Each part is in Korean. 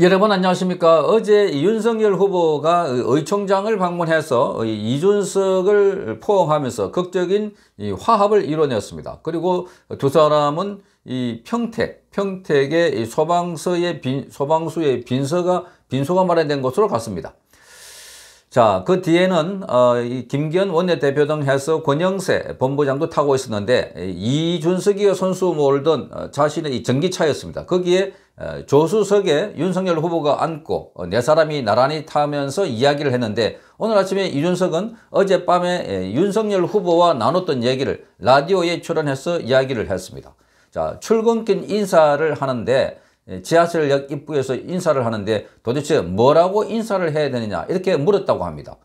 여러분 안녕하십니까 어제 윤석열 후보가 의총장을 방문해서 이준석을 포함하면서 극적인 화합을 이뤄냈습니다 그리고 두 사람은 이 평택 평택의 소방서의 빈, 소방수의 빈서가 빈소가 마련된 곳으로 갔습니다 자, 그 뒤에는 어, 이 김기현 원내대표 등 해서 권영세 본부장도 타고 있었는데 이준석이요 선수 몰던 어, 자신의 이 전기차였습니다. 거기에 어, 조수석에 윤석열 후보가 앉고 어, 네 사람이 나란히 타면서 이야기를 했는데 오늘 아침에 이준석은 어젯밤에 예, 윤석열 후보와 나눴던 얘기를 라디오에 출연해서 이야기를 했습니다. 자, 출근길 인사를 하는데 예, 지하철역 입구에서 인사를 하는데 도대체 뭐라고 인사를 해야 되느냐 이렇게 물었다고 합니다.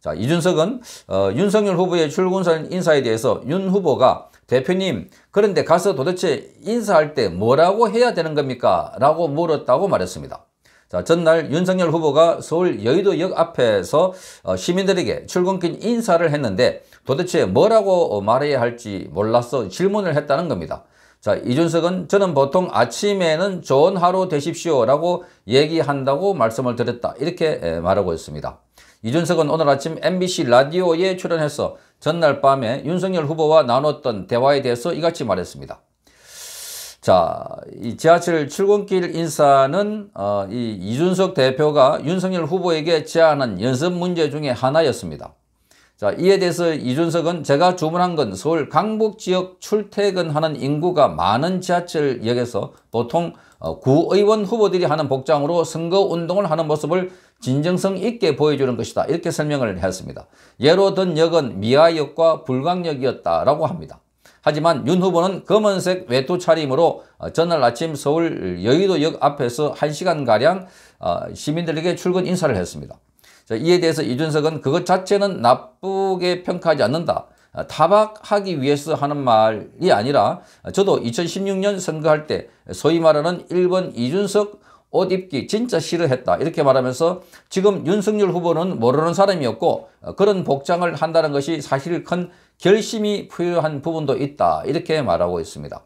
자 이준석은 어, 윤석열 후보의 출근선 인사에 대해서 윤 후보가 대표님 그런데 가서 도대체 인사할 때 뭐라고 해야 되는 겁니까? 라고 물었다고 말했습니다. 자, 전날 윤석열 후보가 서울 여의도역 앞에서 어, 시민들에게 출근길 인사를 했는데 도대체 뭐라고 말해야 할지 몰라서 질문을 했다는 겁니다. 자 이준석은 저는 보통 아침에는 좋은 하루 되십시오 라고 얘기한다고 말씀을 드렸다 이렇게 예, 말하고 있습니다. 이준석은 오늘 아침 MBC 라디오에 출연해서 전날 밤에 윤석열 후보와 나눴던 대화에 대해서 이같이 말했습니다. 자, 이 지하철 출근길 인사는 어, 이 이준석 대표가 윤석열 후보에게 제안한 연습 문제 중에 하나였습니다. 자, 이에 대해서 이준석은 제가 주문한 건 서울 강북 지역 출퇴근하는 인구가 많은 지하철역에서 보통 어, 구의원 후보들이 하는 복장으로 선거운동을 하는 모습을 진정성 있게 보여주는 것이다. 이렇게 설명을 했습니다. 예로 든 역은 미아역과 불광역이었다라고 합니다. 하지만 윤 후보는 검은색 외투 차림으로 어, 전날 아침 서울 여의도역 앞에서 1시간가량 어, 시민들에게 출근 인사를 했습니다. 자, 이에 대해서 이준석은 그것 자체는 나쁘게 평가하지 않는다. 타박하기 위해서 하는 말이 아니라 저도 2016년 선거할 때 소위 말하는 1번 이준석 옷 입기 진짜 싫어했다 이렇게 말하면서 지금 윤석열 후보는 모르는 사람이었고 그런 복장을 한다는 것이 사실 큰 결심이 필요한 부분도 있다 이렇게 말하고 있습니다.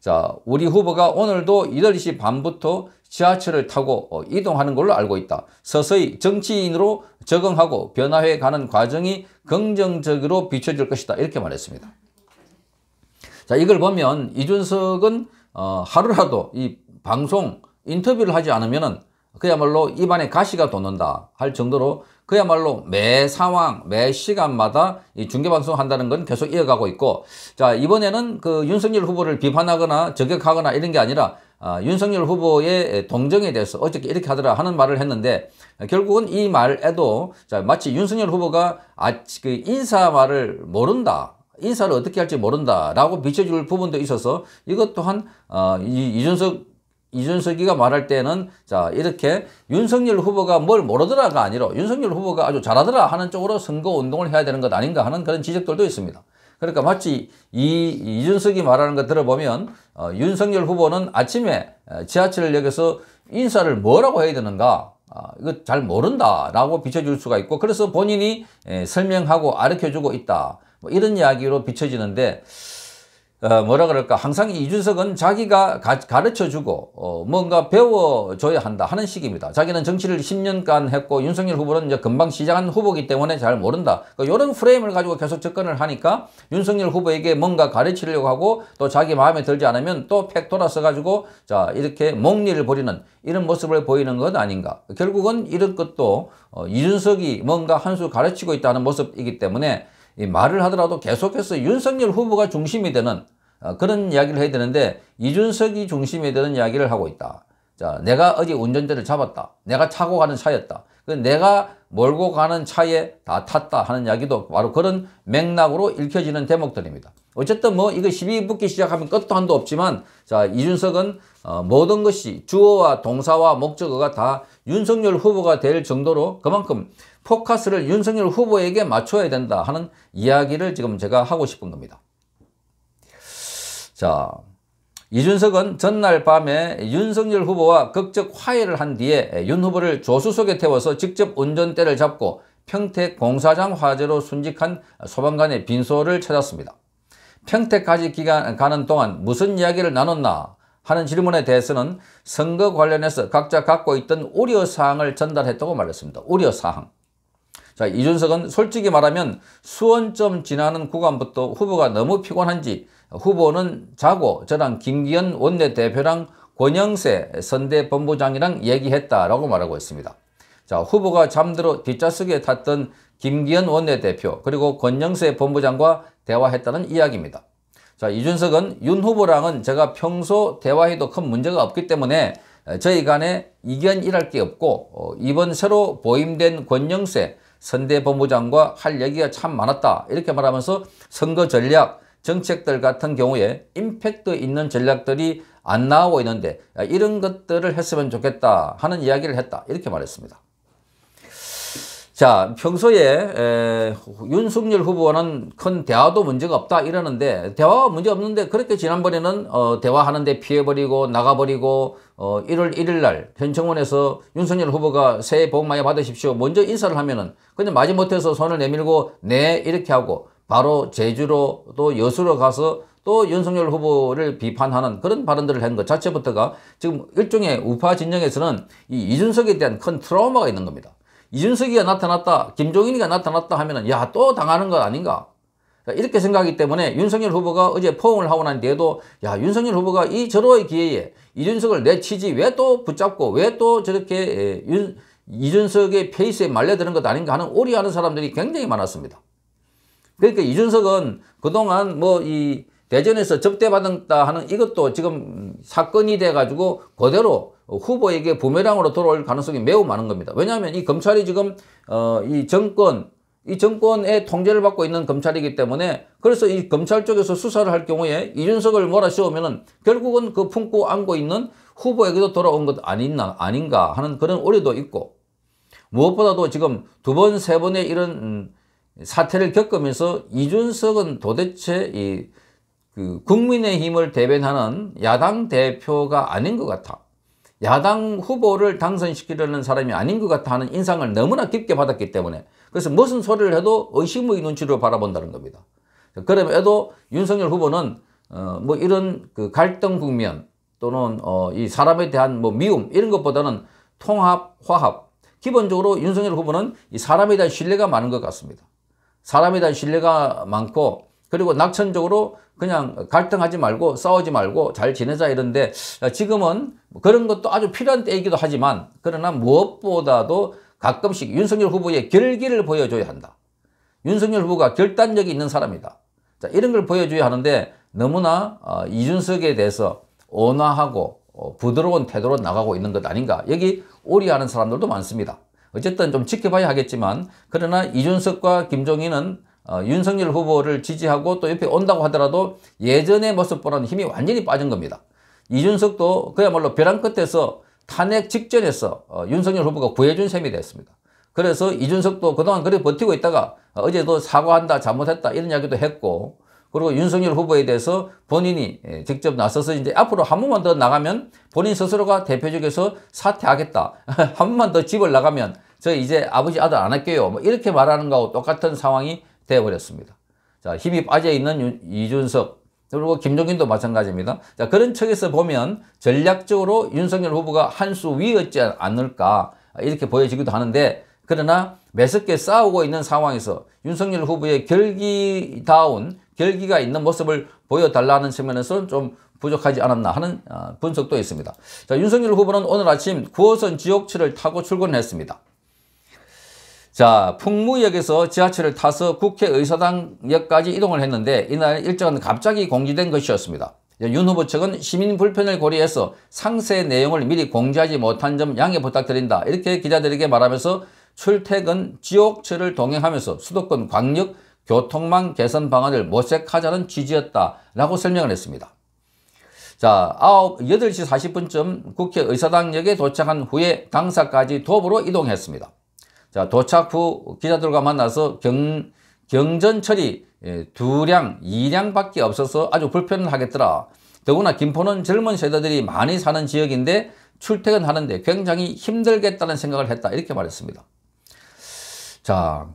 자, 우리 후보가 오늘도 8시 반부터 지하철을 타고 어, 이동하는 걸로 알고 있다. 서서히 정치인으로 적응하고 변화해 가는 과정이 긍정적으로 비춰질 것이다. 이렇게 말했습니다. 자, 이걸 보면 이준석은 어, 하루라도 이 방송 인터뷰를 하지 않으면은 그야말로 입안에 가시가 돋는다 할 정도로 그야말로 매 상황, 매 시간마다 이 중계방송 한다는 건 계속 이어가고 있고 자 이번에는 그 윤석열 후보를 비판하거나 저격하거나 이런 게 아니라 어, 윤석열 후보의 동정에 대해서 어저께 이렇게 하더라 하는 말을 했는데 결국은 이 말에도 자, 마치 윤석열 후보가 아, 그 인사 말을 모른다. 인사를 어떻게 할지 모른다라고 비춰줄 부분도 있어서 이것 또한 어, 이, 이준석 이준석이가 말할 때는 자 이렇게 윤석열 후보가 뭘 모르더라가 아니라 윤석열 후보가 아주 잘하더라 하는 쪽으로 선거운동을 해야 되는 것 아닌가 하는 그런 지적들도 있습니다. 그러니까 마치 이 이준석이 말하는 거 들어보면 어, 윤석열 후보는 아침에 어, 지하철역에서 인사를 뭐라고 해야 되는가 아, 이거 잘 모른다라고 비춰줄 수가 있고 그래서 본인이 에, 예, 설명하고 아르켜주고 있다 뭐 이런 이야기로 비춰지는데 어, 뭐라 그럴까 항상 이준석은 자기가 가, 르쳐주고 어, 뭔가 배워줘야 한다 하는 식입니다. 자기는 정치를 10년간 했고 윤석열 후보는 이제 금방 시작한 후보기 때문에 잘 모른다. 그러니까 이런 프레임을 가지고 계속 접근을 하니까 윤석열 후보에게 뭔가 가르치려고 하고 또 자기 마음에 들지 않으면 또 팩 돌아서 가지고 자 이렇게 목리를 부리는 이런 모습을 보이는 것 아닌가. 결국은 이런 것도 어, 이준석이 뭔가 한 수 가르치고 있다는 모습이기 때문에 이 말을 하더라도 계속해서 윤석열 후보가 중심이 되는 어, 그런 이야기를 해야 되는데 이준석이 중심이 되는 이야기를 하고 있다. 자, 내가 어디 운전대를 잡았다. 내가 차고 가는 차였다. 그 내가 몰고 가는 차에 다 탔다 하는 이야기도 바로 그런 맥락으로 읽혀지는 대목들입니다. 어쨌든 뭐 이거 시비 붙기 시작하면 끝도 한도 없지만 자 이준석은 어, 모든 것이 주어와 동사와 목적어가 다 윤석열 후보가 될 정도로 그만큼 포커스를 윤석열 후보에게 맞춰야 된다 하는 이야기를 지금 제가 하고 싶은 겁니다. 자, 이준석은 전날 밤에 윤석열 후보와 극적 화해를 한 뒤에 윤 후보를 조수석에 태워서 직접 운전대를 잡고 평택 공사장 화재로 순직한 소방관의 빈소를 찾았습니다. 평택까지 기간, 가는 동안 무슨 이야기를 나눴나 하는 질문에 대해서는 선거 관련해서 각자 갖고 있던 우려사항을 전달했다고 말했습니다. 우려사항. 자, 이준석은 솔직히 말하면 수원점 지나는 구간부터 후보가 너무 피곤한지 후보는 자고 저랑 김기현 원내대표랑 권영세 선대본부장이랑 얘기했다라고 말하고 있습니다. 자, 후보가 잠들어 뒷좌석에 탔던 김기현 원내대표 그리고 권영세 본부장과 대화했다는 이야기입니다. 자, 이준석은 윤 후보랑은 제가 평소 대화해도 큰 문제가 없기 때문에 저희 간에 이견이랄 게 없고 어, 이번 새로 보임된 권영세 선대 본부장과 할 얘기가 참 많았다 이렇게 말하면서 선거 전략 정책들 같은 경우에 임팩트 있는 전략들이 안 나오고 있는데 이런 것들을 했으면 좋겠다 하는 이야기를 했다 이렇게 말했습니다. 자, 평소에 에, 윤석열 후보와는 큰 대화도 문제가 없다 이러는데 대화가 문제 없는데 그렇게 지난번에는 어, 대화하는데 피해버리고 나가버리고 어, 1월 1일 날 현청원에서 윤석열 후보가 새해 복 많이 받으십시오 먼저 인사를 하면은 그냥 마지못해서 손을 내밀고 네 이렇게 하고 바로 제주로 또 여수로 가서 또 윤석열 후보를 비판하는 그런 발언들을 한 것 자체부터가 지금 일종의 우파 진영에서는 이 이준석에 대한 큰 트라우마가 있는 겁니다. 이준석이가 나타났다, 김종인이가 나타났다 하면은 야또 당하는 것 아닌가? 그러니까 이렇게 생각하기 때문에 윤석열 후보가 어제 포옹을 하고 난 뒤에도 야 윤석열 후보가 이 절호의 기회에 이준석을 내치지 왜 또 붙잡고 왜 또 저렇게 예, 윤, 이준석의 페이스에 말려드는 것 아닌가 하는 오리하는 사람들이 굉장히 많았습니다. 그러니까 이준석은 그동안 뭐 이 대전에서 접대받았다 하는 이것도 지금 사건이 돼가지고 그대로 후보에게 부메랑으로 돌아올 가능성이 매우 많은 겁니다. 왜냐하면 이 검찰이 지금 어, 이 정권 이 정권의 통제를 받고 있는 검찰이기 때문에 그래서 이 검찰 쪽에서 수사를 할 경우에 이준석을 몰아씌우면은 결국은 그 품고 안고 있는 후보에게도 돌아온 것 아니나 아닌가 하는 그런 우려도 있고 무엇보다도 지금 두 번 세 번의 이런 음, 사태를 겪으면서 이준석은 도대체 이 그 국민의힘을 대변하는 야당 대표가 아닌 것 같아. 야당 후보를 당선시키려는 사람이 아닌 것같다 하는 인상을 너무나 깊게 받았기 때문에 그래서 무슨 소리를 해도 의심의 눈치로 바라본다는 겁니다. 그럼에도 윤석열 후보는 어, 뭐 이런 그 갈등 국면 또는 어, 이 사람에 대한 뭐 미움 이런 것보다는 통합, 화합 기본적으로 윤석열 후보는 이 사람에 대한 신뢰가 많은 것 같습니다. 사람에 대한 신뢰가 많고 그리고 낙천적으로 그냥 갈등하지 말고 싸우지 말고 잘 지내자 이런데 지금은 그런 것도 아주 필요한 때이기도 하지만 그러나 무엇보다도 가끔씩 윤석열 후보의 결기를 보여줘야 한다. 윤석열 후보가 결단력이 있는 사람이다. 자, 이런 걸 보여줘야 하는데 너무나 어, 이준석에 대해서 온화하고 어, 부드러운 태도로 나가고 있는 것 아닌가. 여기 오리하는 사람들도 많습니다. 어쨌든 좀 지켜봐야 하겠지만 그러나 이준석과 김종인은 어, 윤석열 후보를 지지하고 또 옆에 온다고 하더라도 예전의 모습보다는 힘이 완전히 빠진 겁니다. 이준석도 그야말로 벼랑 끝에서 탄핵 직전에서 어, 윤석열 후보가 구해준 셈이 됐습니다. 그래서 이준석도 그동안 그래 버티고 있다가 어, 어제도 사과한다 잘못했다 이런 이야기도 했고 그리고 윤석열 후보에 대해서 본인이 예, 직접 나서서 이제 앞으로 한 번만 더 나가면 본인 스스로가 대표적에서 사퇴하겠다. 한 번만 더 집을 나가면 저 이제 아버지 아들 안 할게요. 뭐 이렇게 말하는 거하고 똑같은 상황이 돼버렸습니다 자, 힘이 빠져있는 이준석, 그리고 김종인도 마찬가지입니다. 자, 그런 측에서 보면 전략적으로 윤석열 후보가 한 수 위였지 않을까 이렇게 보여지기도 하는데 그러나 매섭게 싸우고 있는 상황에서 윤석열 후보의 결기다운 결기가 있는 모습을 보여달라는 측면에서는 좀 부족하지 않았나 하는 아, 분석도 있습니다. 자, 윤석열 후보는 오늘 아침 구호선 지옥철을 타고 출근했습니다. 자, 풍무역에서 지하철을 타서 국회의사당역까지 이동을 했는데 이날 일정은 갑자기 공지된 것이었습니다. 윤 후보 측은 시민 불편을 고려해서 상세 내용을 미리 공지하지 못한 점 양해 부탁드린다. 이렇게 기자들에게 말하면서 출퇴근 지옥철을 동행하면서 수도권 광역 교통망 개선 방안을 모색하자는 취지였다라고 설명을 했습니다. 자, 9, 8시 40분쯤 국회의사당역에 도착한 후에 당사까지 도보로 이동했습니다. 자, 도착 후 기자들과 만나서 경, 경전 처리 예, 두량, 이량밖에 없어서 아주 불편하겠더라. 더구나 김포는 젊은 세대들이 많이 사는 지역인데 출퇴근하는데 굉장히 힘들겠다는 생각을 했다. 이렇게 말했습니다. 자,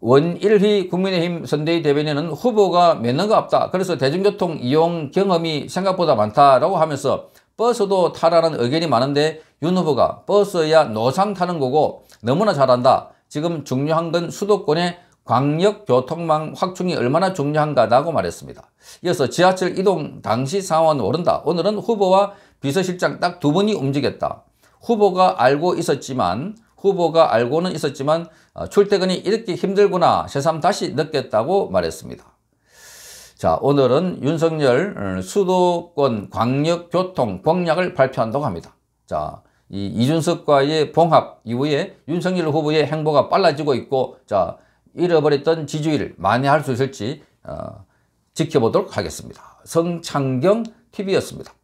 원일희 국민의힘 선대위 대변인은 후보가 몇명 없다. 그래서 대중교통 이용 경험이 생각보다 많다라고 하면서 버스도 타라는 의견이 많은데 윤 후보가 버스야 노상 타는 거고 너무나 잘한다. 지금 중요한 건 수도권의 광역교통망 확충이 얼마나 중요한가라고 말했습니다. 이어서 지하철 이동 당시 상황은 모른다. 오늘은 후보와 비서실장 딱 두 분이 움직였다. 후보가 알고 있었지만 후보가 알고는 있었지만 어, 출퇴근이 이렇게 힘들구나 새삼 다시 느꼈다고 말했습니다. 자 오늘은 윤석열 어, 수도권 광역교통 공약을 발표한다고 합니다. 자이 이준석과의 봉합 이후에 윤석열 후보의 행보가 빨라지고 있고 자 잃어버렸던 지지율 을 만회할 수 있을지 어, 지켜보도록 하겠습니다. 성창경 TV였습니다.